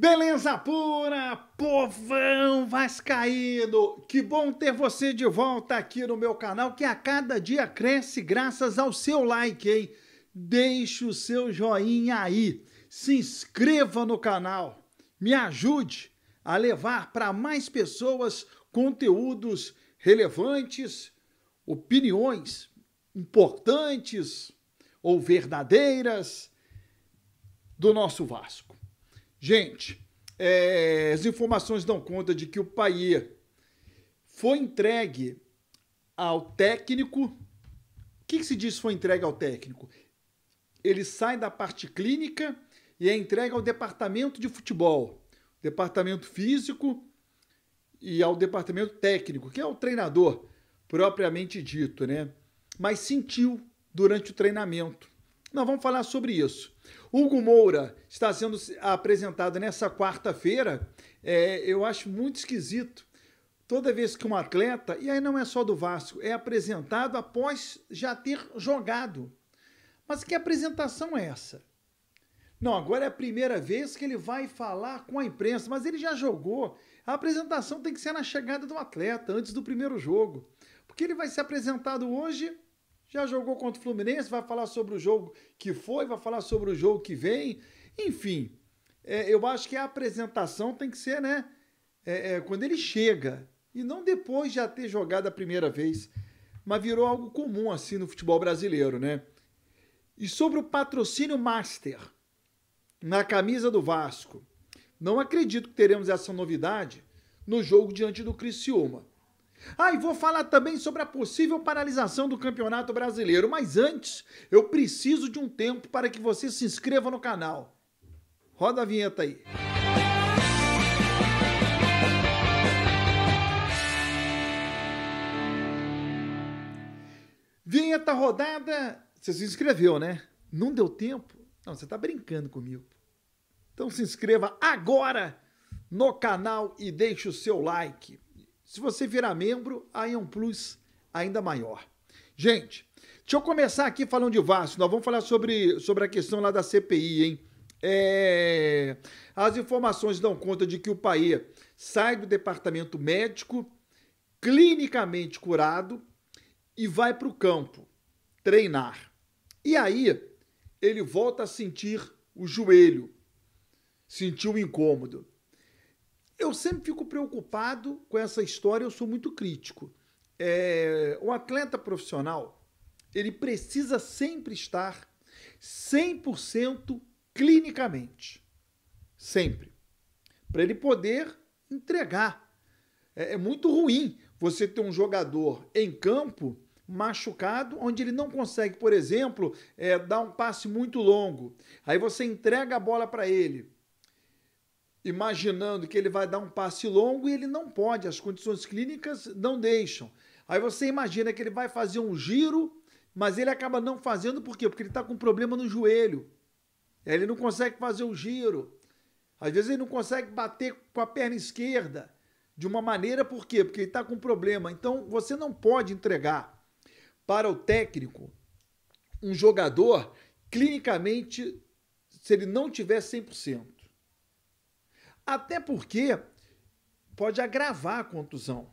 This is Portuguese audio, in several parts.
Beleza pura, povão vascaíno! Que bom ter você de volta aqui no meu canal, que a cada dia cresce graças ao seu like, hein? Deixe o seu joinha aí, se inscreva no canal, me ajude a levar para mais pessoas conteúdos relevantes, opiniões importantes ou verdadeiras do nosso Vasco. Gente, é, as informações dão conta de que o pai foi entregue ao técnico. O que, que se diz foi entregue ao técnico? Ele sai da parte clínica e é entregue ao departamento de futebol, departamento físico e ao departamento técnico, que é o treinador propriamente dito, né? Mas sentiu durante o treinamento nós vamos falar sobre isso. Hugo Moura está sendo apresentado nessa quarta-feira. É, eu acho muito esquisito. Toda vez que um atleta, e aí não é só do Vasco, é apresentado após já ter jogado. Mas que apresentação é essa? Não, agora é a primeira vez que ele vai falar com a imprensa, mas ele já jogou. A apresentação tem que ser na chegada do atleta, antes do primeiro jogo. Porque ele vai ser apresentado hoje já jogou contra o Fluminense, vai falar sobre o jogo que foi, vai falar sobre o jogo que vem. Enfim, é, eu acho que a apresentação tem que ser, né? É, é, quando ele chega. E não depois de já ter jogado a primeira vez. Mas virou algo comum assim no futebol brasileiro, né? E sobre o patrocínio Master na camisa do Vasco. Não acredito que teremos essa novidade no jogo diante do Criciúma. Ah, e vou falar também sobre a possível paralisação do Campeonato Brasileiro, mas antes eu preciso de um tempo para que você se inscreva no canal. Roda a vinheta aí. Vinheta rodada. Você se inscreveu, né? Não deu tempo? Não, você está brincando comigo. Então se inscreva agora no canal e deixe o seu like. Se você virar membro, aí é um plus ainda maior. Gente, deixa eu começar aqui falando de Vasco. Nós vamos falar sobre, sobre a questão lá da CPI, hein? É, as informações dão conta de que o Paê sai do departamento médico, clinicamente curado, e vai para o campo treinar. E aí ele volta a sentir o joelho, sentiu o incômodo. Eu sempre fico preocupado com essa história, eu sou muito crítico. É, o atleta profissional, ele precisa sempre estar 100% clinicamente. Sempre. Para ele poder entregar. É, é muito ruim você ter um jogador em campo machucado, onde ele não consegue, por exemplo, é, dar um passe muito longo. Aí você entrega a bola para ele imaginando que ele vai dar um passe longo e ele não pode, as condições clínicas não deixam. Aí você imagina que ele vai fazer um giro, mas ele acaba não fazendo por quê? Porque ele está com problema no joelho. Aí ele não consegue fazer o giro. Às vezes ele não consegue bater com a perna esquerda de uma maneira, por quê? Porque ele está com problema. Então você não pode entregar para o técnico um jogador clinicamente se ele não tiver 100%. Até porque pode agravar a contusão.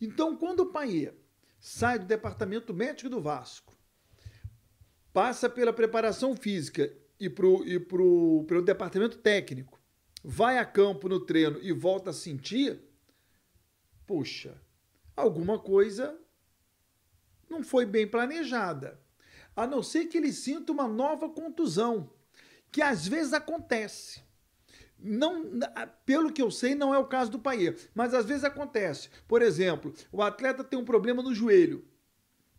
Então, quando o Paier sai do departamento médico do Vasco, passa pela preparação física e, pro, e pro, pelo departamento técnico, vai a campo no treino e volta a sentir, puxa, alguma coisa não foi bem planejada. A não ser que ele sinta uma nova contusão, que às vezes acontece. Não, pelo que eu sei, não é o caso do Paier, mas às vezes acontece. Por exemplo, o atleta tem um problema no joelho.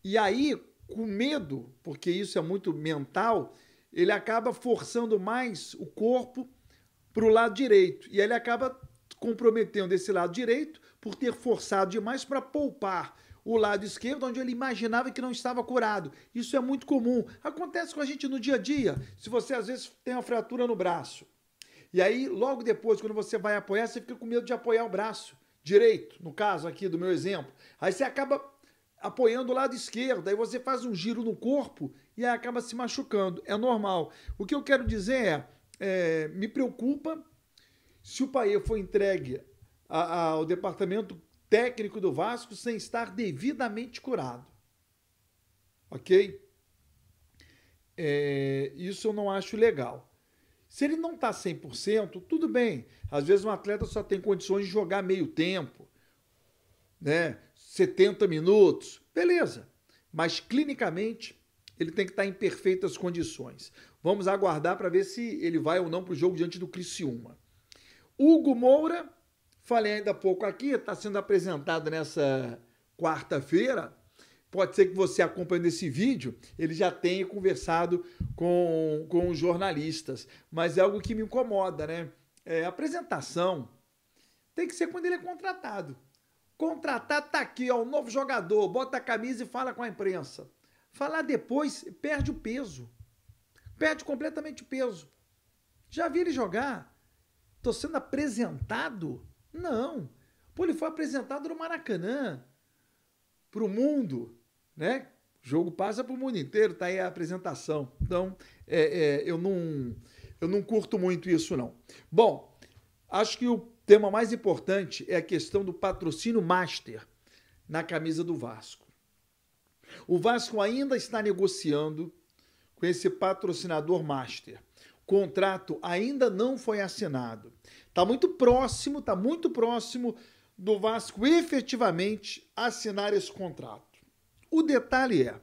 E aí, com medo, porque isso é muito mental, ele acaba forçando mais o corpo para o lado direito. E ele acaba comprometendo esse lado direito por ter forçado demais para poupar o lado esquerdo, onde ele imaginava que não estava curado. Isso é muito comum. Acontece com a gente no dia a dia. Se você às vezes tem uma fratura no braço e aí, logo depois, quando você vai apoiar, você fica com medo de apoiar o braço direito, no caso aqui do meu exemplo. Aí você acaba apoiando o lado esquerdo, aí você faz um giro no corpo e acaba se machucando. É normal. O que eu quero dizer é, é me preocupa se o Paier foi entregue a, a, ao departamento técnico do Vasco sem estar devidamente curado. Ok? É, isso eu não acho legal. Se ele não está 100%, tudo bem. Às vezes um atleta só tem condições de jogar meio tempo, né? 70 minutos, beleza. Mas clinicamente ele tem que estar tá em perfeitas condições. Vamos aguardar para ver se ele vai ou não para o jogo diante do Criciúma. Hugo Moura, falei ainda há pouco aqui, está sendo apresentado nessa quarta-feira Pode ser que você acompanhando esse vídeo, ele já tenha conversado com, com jornalistas, mas é algo que me incomoda, né? É, apresentação tem que ser quando ele é contratado. Contratar tá aqui, ó, um novo jogador, bota a camisa e fala com a imprensa. Falar depois perde o peso. Perde completamente o peso. Já vi ele jogar? Tô sendo apresentado? Não. Pô, ele foi apresentado no Maracanã. Pro mundo né? O jogo passa para o mundo inteiro, tá aí a apresentação. Então, é, é, eu, não, eu não curto muito isso, não. Bom, acho que o tema mais importante é a questão do patrocínio master na camisa do Vasco. O Vasco ainda está negociando com esse patrocinador master. O contrato ainda não foi assinado. Está muito próximo, está muito próximo do Vasco efetivamente assinar esse contrato. O detalhe é: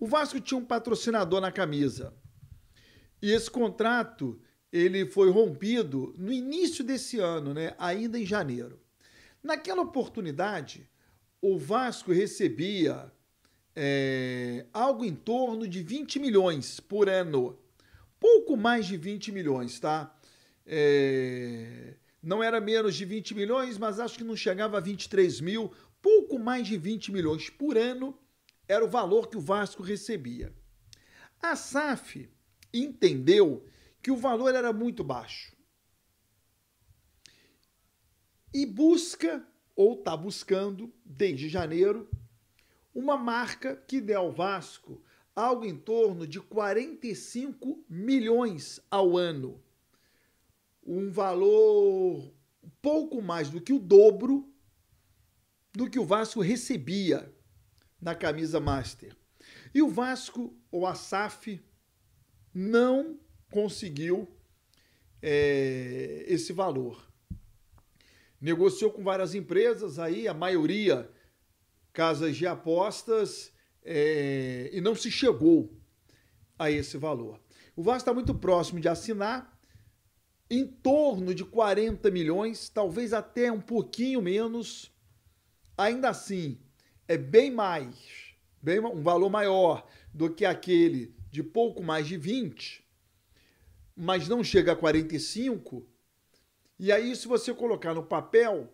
o Vasco tinha um patrocinador na camisa. E esse contrato ele foi rompido no início desse ano, né? ainda em janeiro. Naquela oportunidade, o Vasco recebia é, algo em torno de 20 milhões por ano. Pouco mais de 20 milhões, tá? É, não era menos de 20 milhões, mas acho que não chegava a 23 mil, pouco mais de 20 milhões por ano era o valor que o Vasco recebia. A SAF entendeu que o valor era muito baixo e busca, ou está buscando, desde janeiro, uma marca que dê ao Vasco algo em torno de 45 milhões ao ano um valor pouco mais do que o dobro do que o Vasco recebia na camisa master. E o Vasco, ou a SAF, não conseguiu é, esse valor. Negociou com várias empresas, aí a maioria casas de apostas, é, e não se chegou a esse valor. O Vasco está muito próximo de assinar, em torno de 40 milhões, talvez até um pouquinho menos. Ainda assim, é bem mais, bem um valor maior do que aquele de pouco mais de 20, mas não chega a 45. E aí, se você colocar no papel,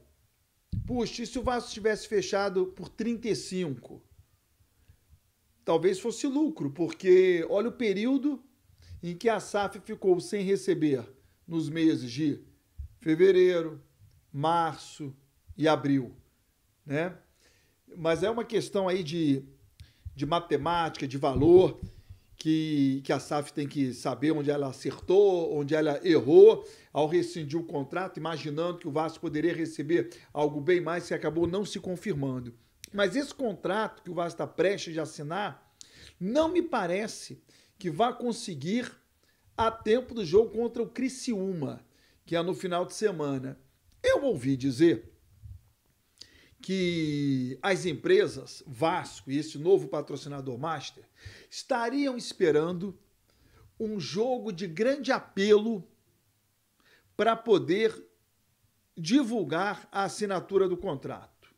puxa, e se o Vasco tivesse fechado por 35? Talvez fosse lucro, porque olha o período em que a SAF ficou sem receber nos meses de fevereiro, março e abril, né? Mas é uma questão aí de, de matemática, de valor, que, que a SAF tem que saber onde ela acertou, onde ela errou ao rescindir o contrato, imaginando que o Vasco poderia receber algo bem mais que acabou não se confirmando. Mas esse contrato que o Vasco está prestes a assinar, não me parece que vá conseguir a tempo do jogo contra o Criciúma, que é no final de semana. Eu ouvi dizer que as empresas Vasco e esse novo patrocinador Master estariam esperando um jogo de grande apelo para poder divulgar a assinatura do contrato.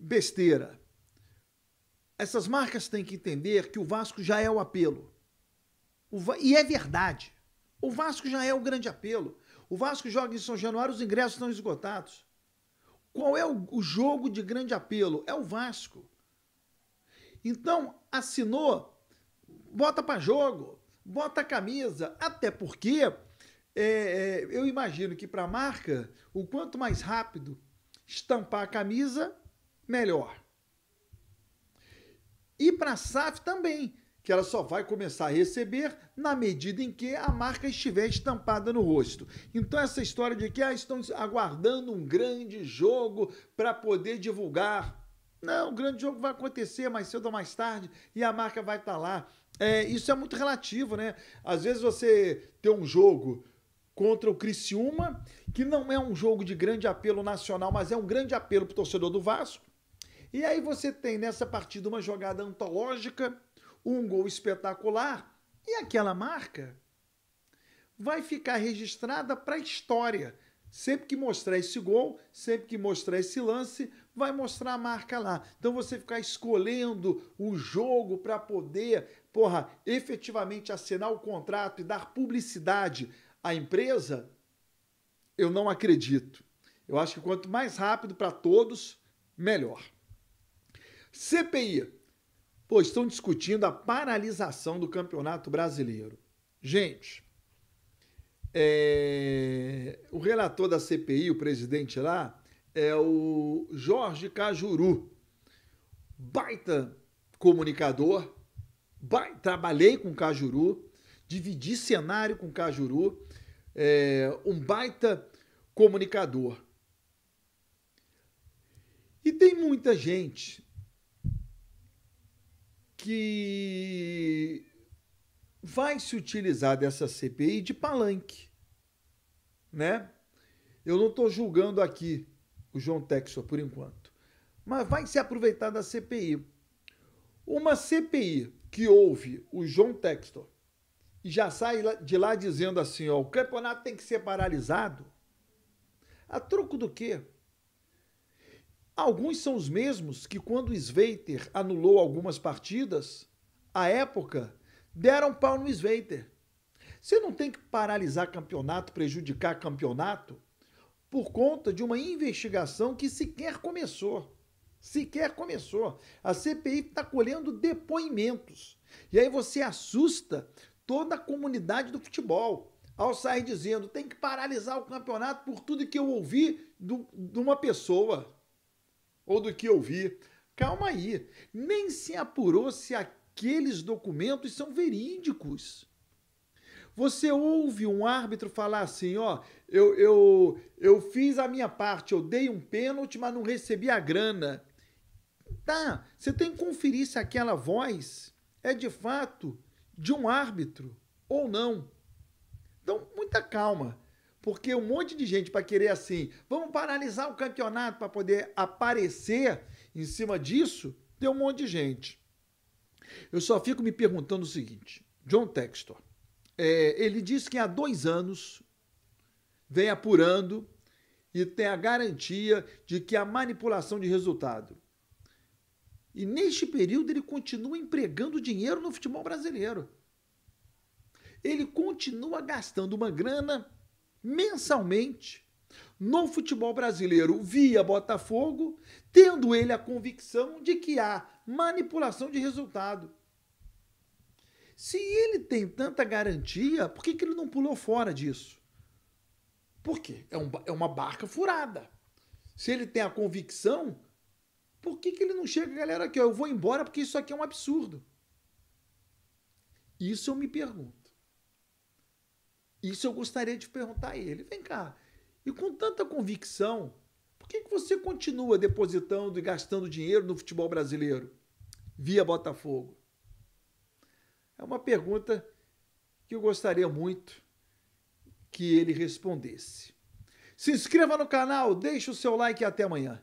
Besteira. Essas marcas têm que entender que o Vasco já é o apelo. Va... E é verdade. O Vasco já é o grande apelo. O Vasco joga em São Januário, os ingressos estão esgotados. Qual é o, o jogo de grande apelo? É o Vasco. Então, assinou, bota para jogo, bota a camisa. Até porque é, é, eu imagino que para a marca, o quanto mais rápido estampar a camisa, melhor. E para a SAF também, que ela só vai começar a receber na medida em que a marca estiver estampada no rosto. Então essa história de que ah, estão aguardando um grande jogo para poder divulgar. Não, o grande jogo vai acontecer mais cedo ou mais tarde e a marca vai estar tá lá. É, isso é muito relativo, né? Às vezes você tem um jogo contra o Criciúma, que não é um jogo de grande apelo nacional, mas é um grande apelo para o torcedor do Vasco. E aí você tem nessa partida uma jogada antológica um gol espetacular e aquela marca vai ficar registrada para a história. Sempre que mostrar esse gol, sempre que mostrar esse lance, vai mostrar a marca lá. Então você ficar escolhendo o jogo para poder, porra, efetivamente assinar o contrato e dar publicidade à empresa, eu não acredito. Eu acho que quanto mais rápido para todos, melhor. CPI, pois estão discutindo a paralisação do Campeonato Brasileiro. Gente, é... o relator da CPI, o presidente lá, é o Jorge Cajuru. Baita comunicador, trabalhei com Cajuru, dividi cenário com Cajuru, é... um baita comunicador. E tem muita gente que vai se utilizar dessa CPI de palanque, né? Eu não estou julgando aqui o João Texor por enquanto, mas vai se aproveitar da CPI. Uma CPI que ouve o João Textor e já sai de lá dizendo assim, ó, o campeonato tem que ser paralisado. A troco do quê? Alguns são os mesmos que, quando Sveiter anulou algumas partidas, à época, deram pau no Sveiter. Você não tem que paralisar campeonato, prejudicar campeonato, por conta de uma investigação que sequer começou. Sequer começou. A CPI está colhendo depoimentos. E aí você assusta toda a comunidade do futebol ao sair dizendo tem que paralisar o campeonato por tudo que eu ouvi de uma pessoa ou do que ouvi. Calma aí, nem se apurou se aqueles documentos são verídicos. Você ouve um árbitro falar assim, ó, eu, eu, eu fiz a minha parte, eu dei um pênalti, mas não recebi a grana. Tá, você tem que conferir se aquela voz é de fato de um árbitro ou não. Então, muita calma. Porque um monte de gente para querer assim, vamos paralisar o campeonato para poder aparecer em cima disso, deu um monte de gente. Eu só fico me perguntando o seguinte: John Textor, é, ele disse que há dois anos vem apurando e tem a garantia de que há manipulação de resultado. E neste período ele continua empregando dinheiro no futebol brasileiro. Ele continua gastando uma grana mensalmente no futebol brasileiro via Botafogo, tendo ele a convicção de que há manipulação de resultado. Se ele tem tanta garantia, por que, que ele não pulou fora disso? Por quê? É, um, é uma barca furada. Se ele tem a convicção, por que, que ele não chega, galera, aqui, ó, eu vou embora porque isso aqui é um absurdo? Isso eu me pergunto. Isso eu gostaria de perguntar a ele. Vem cá, e com tanta convicção, por que, que você continua depositando e gastando dinheiro no futebol brasileiro via Botafogo? É uma pergunta que eu gostaria muito que ele respondesse. Se inscreva no canal, deixe o seu like e até amanhã.